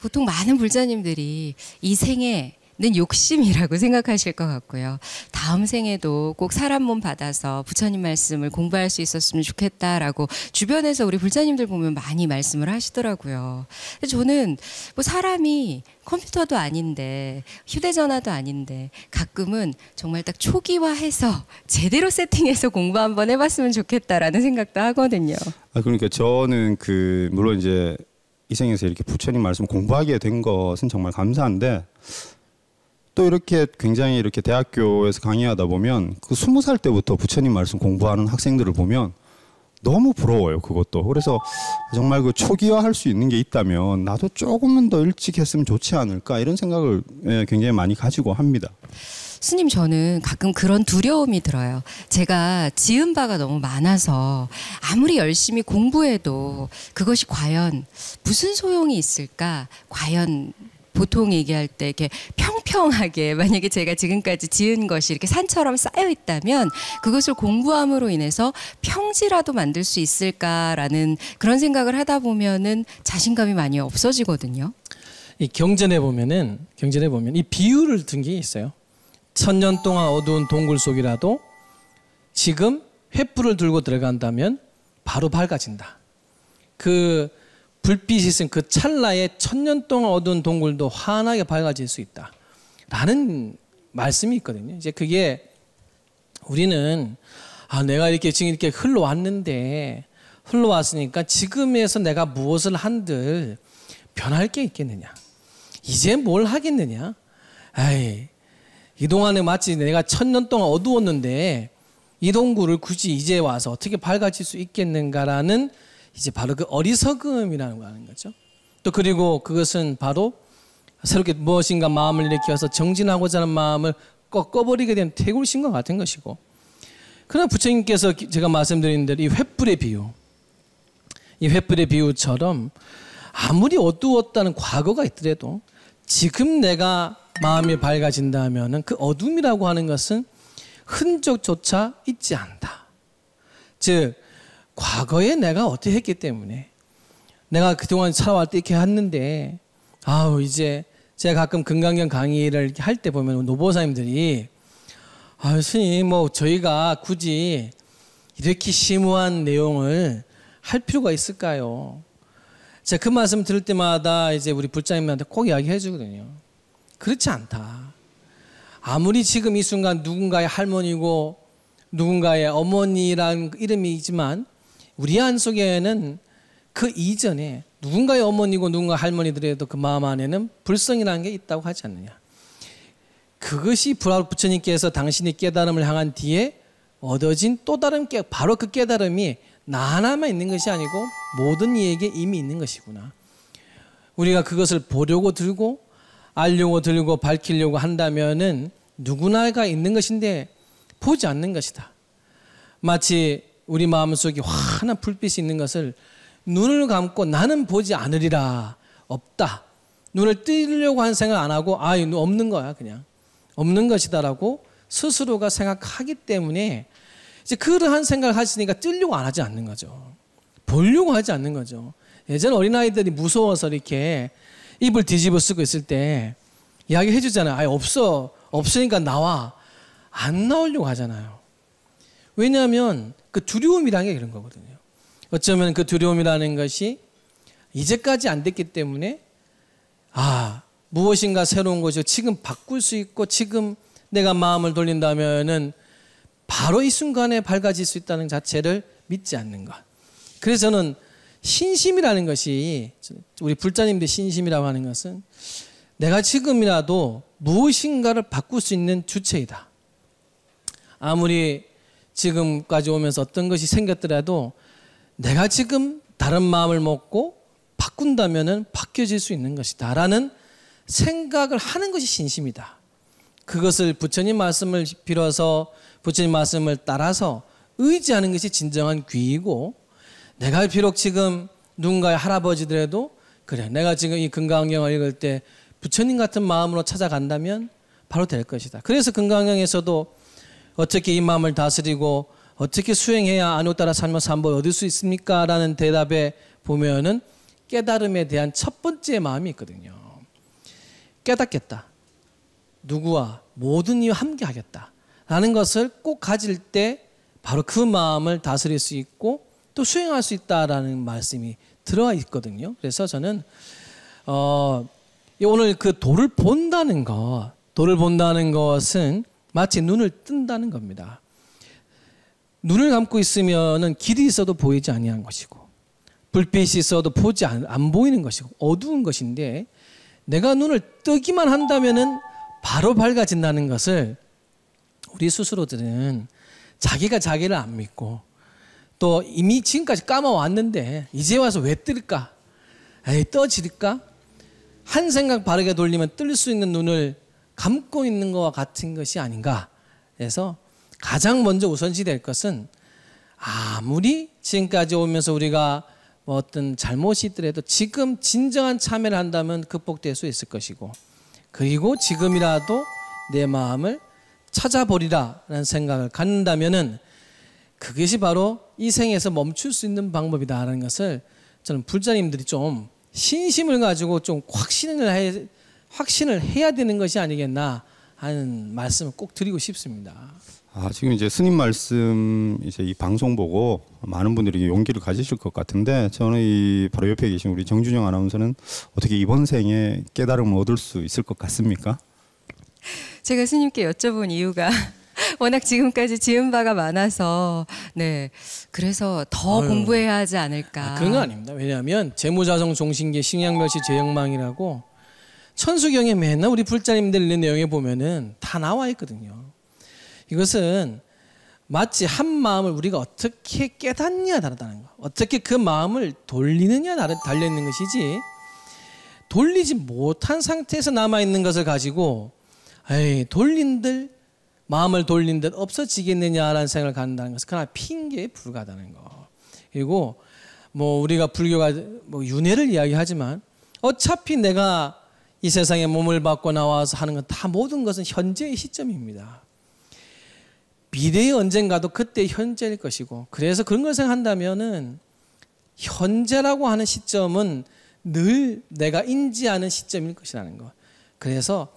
보통 많은 불자님들이 이 생에 는 욕심이라고 생각하실 것 같고요. 다음 생에도 꼭 사람 몸 받아서 부처님 말씀을 공부할 수 있었으면 좋겠다라고 주변에서 우리 불자님들 보면 많이 말씀을 하시더라고요. 저는 뭐 사람이 컴퓨터도 아닌데 휴대전화도 아닌데 가끔은 정말 딱 초기화해서 제대로 세팅해서 공부 한번 해봤으면 좋겠다라는 생각도 하거든요. 아 그러니까 저는 그 물론 이제 이생에서 이렇게 부처님 말씀 공부하게 된 것은 정말 감사한데 또 이렇게 굉장히 이렇게 대학교에서 강의하다 보면 그 스무 살 때부터 부처님 말씀 공부하는 학생들을 보면 너무 부러워요 그것도 그래서 정말 그 초기화할 수 있는 게 있다면 나도 조금은 더 일찍 했으면 좋지 않을까 이런 생각을 예, 굉장히 많이 가지고 합니다. 스님 저는 가끔 그런 두려움이 들어요. 제가 지은 바가 너무 많아서 아무리 열심히 공부해도 그것이 과연 무슨 소용이 있을까? 과연 보통 얘기할 때 이렇게 평평하게 만약에 제가 지금까지 지은 것이 이렇게 산처럼 쌓여 있다면 그것을 공부함으로 인해서 평지라도 만들 수 있을까라는 그런 생각을 하다 보면은 자신감이 많이 없어지거든요. 이 경전에 보면은 경전에 보면 이 비유를 든게 있어요. 천년 동안 어두운 동굴 속이라도 지금 횃불을 들고 들어간다면 바로 밝아진다. 그 불빛이 있은 그 찰나에 천 년 동안 어두운 동굴도 환하게 밝아질 수 있다. 라는 말씀이 있거든요. 이제 그게 우리는 아, 내가 이렇게 지금 이렇게 흘러왔는데 흘러왔으니까 지금에서 내가 무엇을 한들 변할 게 있겠느냐. 이제 뭘 하겠느냐. 에이, 이 동안에 마치 내가 천 년 동안 어두웠는데 이 동굴을 굳이 이제 와서 어떻게 밝아질 수 있겠는가라는 이제 바로 그 어리석음이라는 거라는 거죠. 또 그리고 그것은 바로 새롭게 무엇인가 마음을 일으켜서 정진하고자 하는 마음을 꺾어버리게 된 태굴신 것 같은 것이고 그러나 부처님께서 제가 말씀드린 대로 이 횃불의 비유 이 횃불의 비유처럼 아무리 어두웠다는 과거가 있더라도 지금 내가 마음이 밝아진다면그 어둠이라고 하는 것은 흔적조차 있지 않다. 즉 과거에 내가 어떻게 했기 때문에 내가 그동안 살아왔다 이렇게 했는데 아우 이제 제가 가끔 금강경 강의를 할 때 보면 노보사님들이 아 스님 뭐 저희가 굳이 이렇게 심오한 내용을 할 필요가 있을까요? 제가 그 말씀 들을 때마다 이제 우리 불자님한테 꼭 이야기해 주거든요. 그렇지 않다. 아무리 지금 이 순간 누군가의 할머니고 누군가의 어머니란 이름이지만 우리 안 속에는 그 이전에 누군가의 어머니고 누군가 할머니들에도 그 마음 안에는 불성이라는 게 있다고 하지 않느냐. 그것이 불하루 부처님께서 당신이 깨달음을 향한 뒤에 얻어진 또 다른 깨, 바로 그 깨달음이 나 하나만 있는 것이 아니고 모든 이에게 이미 있는 것이구나. 우리가 그것을 보려고 들고 알려고 들고 밝히려고 한다면은 누구나가 있는 것인데 보지 않는 것이다. 마치 우리 마음속에 환한 불빛이 있는 것을 눈을 감고 나는 보지 않으리라 없다. 눈을 뜨려고 한 생각 안 하고 아, 이거 없는 거야, 그냥. 없는 것이다라고 스스로가 생각하기 때문에 이제 그러한 생각을 하시니까 뜨려고 안 하지 않는 거죠. 보려고 하지 않는 거죠. 예전 어린아이들이 무서워서 이렇게 입을 뒤집어 쓰고 있을 때 이야기해 주잖아요. 아예 없어. 없으니까 나와. 안 나오려고 하잖아요. 왜냐하면 그 두려움이라는 게 그런 거거든요. 어쩌면 그 두려움이라는 것이 이제까지 안 됐기 때문에 아, 무엇인가 새로운 것이 지금 바꿀 수 있고 지금 내가 마음을 돌린다면은 바로 이 순간에 밝아질 수 있다는 자체를 믿지 않는 것. 그래서 저는 신심이라는 것이 우리 불자님들 신심이라고 하는 것은 내가 지금이라도 무엇인가를 바꿀 수 있는 주체이다. 아무리 지금까지 오면서 어떤 것이 생겼더라도 내가 지금 다른 마음을 먹고 바꾼다면은 바뀌어질 수 있는 것이다라는 생각을 하는 것이 신심이다. 그것을 부처님 말씀을 빌어서 부처님 말씀을 따라서 의지하는 것이 진정한 귀이고 내가 비록 지금 누군가의 할아버지들에도 그래 내가 지금 이 금강경을 읽을 때 부처님 같은 마음으로 찾아간다면 바로 될 것이다. 그래서 금강경에서도 어떻게 이 마음을 다스리고 어떻게 수행해야 안우따라 삶을 삼보 얻을 수 있습니까? 라는 대답에 보면은 깨달음에 대한 첫 번째 마음이 있거든요. 깨닫겠다. 누구와 모든 이와 함께 하겠다. 라는 것을 꼭 가질 때 바로 그 마음을 다스릴 수 있고 또 수행할 수 있다라는 말씀이 들어와 있거든요. 그래서 저는 어, 오늘 그 돌을 본다는 것, 돌을 본다는 것은 마치 눈을 뜬다는 겁니다. 눈을 감고 있으면 길이 있어도 보이지 아니한 것이고 불빛이 있어도 보지 안, 안 보이는 것이고 어두운 것인데 내가 눈을 뜨기만 한다면은 바로 밝아진다는 것을 우리 스스로들은 자기가 자기를 안 믿고 또 이미 지금까지 까마왔는데 이제 와서 왜 뜰까? 에이 떠질까? 한 생각 바르게 돌리면 뜰 수 있는 눈을 감고 있는 것과 같은 것이 아닌가. 그래서 가장 먼저 우선시 될 것은 아무리 지금까지 오면서 우리가 뭐 어떤 잘못이 있더라도 지금 진정한 참여를 한다면 극복될 수 있을 것이고 그리고 지금이라도 내 마음을 찾아보리라라는 생각을 갖는다면은 그것이 바로 이 생에서 멈출 수 있는 방법이다라는 것을 저는 불자님들이 좀 신심을 가지고 좀 확신을 해, 확신을 해야 되는 것이 아니겠나 하는 말씀을 꼭 드리고 싶습니다. 아 지금 이제 스님 말씀 이제 이 방송 보고 많은 분들이 용기를 가지실 것 같은데 저는 이 바로 옆에 계신 우리 정준영 아나운서는 어떻게 이번 생에 깨달음을 얻을 수 있을 것 같습니까? 제가 스님께 여쭤본 이유가 워낙 지금까지 지은 바가 많아서 네 그래서 더 아유. 공부해야 하지 않을까. 아, 그런 건 아닙니다. 왜냐하면 재무자성 종신계 신양멸시 재형망이라고 천수경에 맨날 우리 불자님들 읽는 내용에 보면은 다 나와 있거든요. 이것은 마치 한 마음을 우리가 어떻게 깨닫냐 다르다는 거. 어떻게 그 마음을 돌리느냐 달려 있는 것이지. 돌리지 못한 상태에서 남아 있는 것을 가지고 에이 돌린들 마음을 돌린 듯 없어지겠느냐라는 생각을 갖는다는 것은 그러나 핑계에 불과하다는 거. 그리고 뭐 우리가 불교가 뭐 윤회를 이야기하지만 어차피 내가 이 세상에 몸을 받고 나와서 하는 건다 모든 것은 현재의 시점입니다. 미래의 언젠가도 그때 현재일 것이고 그래서 그런 걸 생각한다면은 현재라고 하는 시점은 늘 내가 인지하는 시점일 것이라는 것. 그래서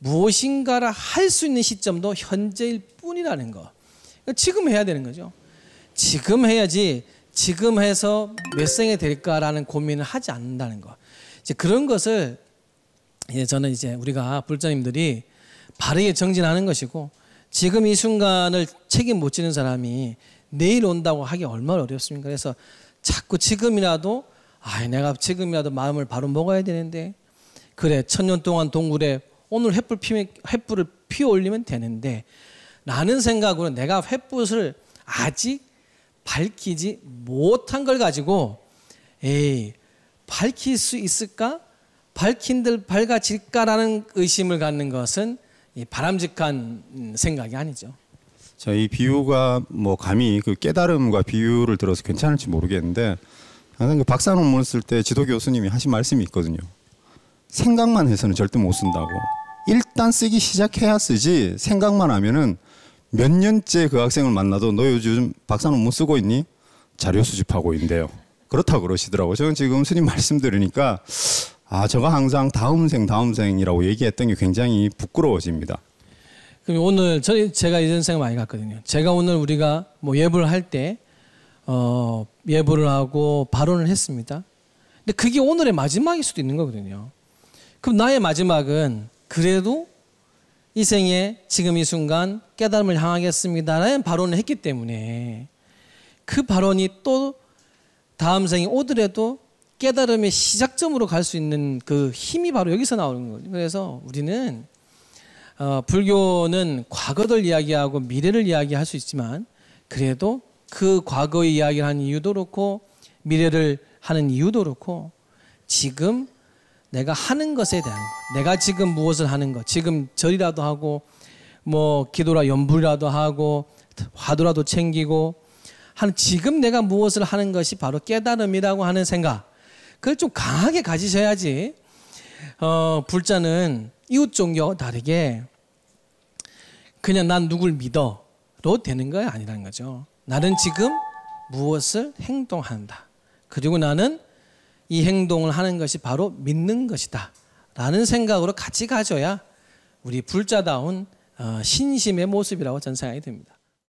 무엇인가를 할 수 있는 시점도 현재일 뿐이라는 거. 그러니까 지금 해야 되는 거죠. 지금 해야지 지금 해서 몇 생에 될까라는 고민을 하지 않는다는 거. 이제 그런 것을 이제 저는 이제 우리가 불자님들이 바르게 정진하는 것이고 지금 이 순간을 책임 못 지는 사람이 내일 온다고 하기 얼마나 어렵습니까? 그래서 자꾸 지금이라도 아, 내가 지금이라도 마음을 바로 먹어야 되는데 그래 천년 동안 동굴에 오늘 횃불 피면, 횃불을 피워 올리면 되는데 라는 생각으로 내가 횃불을 아직 밝히지 못한 걸 가지고 에이 밝힐 수 있을까? 밝힌들 밝아질까라는 의심을 갖는 것은 바람직한 음, 생각이 아니죠. 자, 이 비유가 뭐 감히 그 깨달음과 비유를 들어서 괜찮을지 모르겠는데 항상 그 박사 논문 쓸 때 지도 교수님이 하신 말씀이 있거든요. 생각만 해서는 절대 못 쓴다고. 일단 쓰기 시작해야 쓰지 생각만 하면은 몇 년째 그 학생을 만나도 너 요즘 박사는 뭐 쓰고 있니? 자료 수집하고 있는데요. 그렇다고 그러시더라고요. 저는 지금 스님 말씀 들으니까 아, 저가 항상 다음 생, 다음 생이라고 얘기했던 게 굉장히 부끄러워집니다. 그럼 오늘 저희 제가 이런 생각 많이 갔거든요. 제가 오늘 우리가 뭐예불할때 어, 예불을 하고 발언을 했습니다. 근데 그게 오늘의 마지막일 수도 있는 거거든요. 그럼 나의 마지막은 그래도 이 생에 지금 이 순간 깨달음을 향하겠습니다라는 발언을 했기 때문에 그 발언이 또 다음 생이 오더라도 깨달음의 시작점으로 갈 수 있는 그 힘이 바로 여기서 나오는 거죠. 그래서 우리는 어, 불교는 과거를 이야기하고 미래를 이야기할 수 있지만 그래도 그 과거의 이야기를 하는 이유도 그렇고 미래를 하는 이유도 그렇고 지금 내가 하는 것에 대한 것. 내가 지금 무엇을 하는 것. 지금 절이라도 하고 뭐 기도라 연불이라도 하고 화두라도 챙기고 하는 지금 내가 무엇을 하는 것이 바로 깨달음이라고 하는 생각. 그걸 좀 강하게 가지셔야지. 어, 불자는 이웃 종교와 다르게 그냥 난 누굴 믿어로 되는 거야 아니라는 거죠. 나는 지금 무엇을 행동한다. 그리고 나는 이 행동을 하는 것이 바로 믿는 것이다. 라는 생각으로 같이 가져야 우리 불자다운 어, 신심의 모습이라고 저는 생각이 듭니다.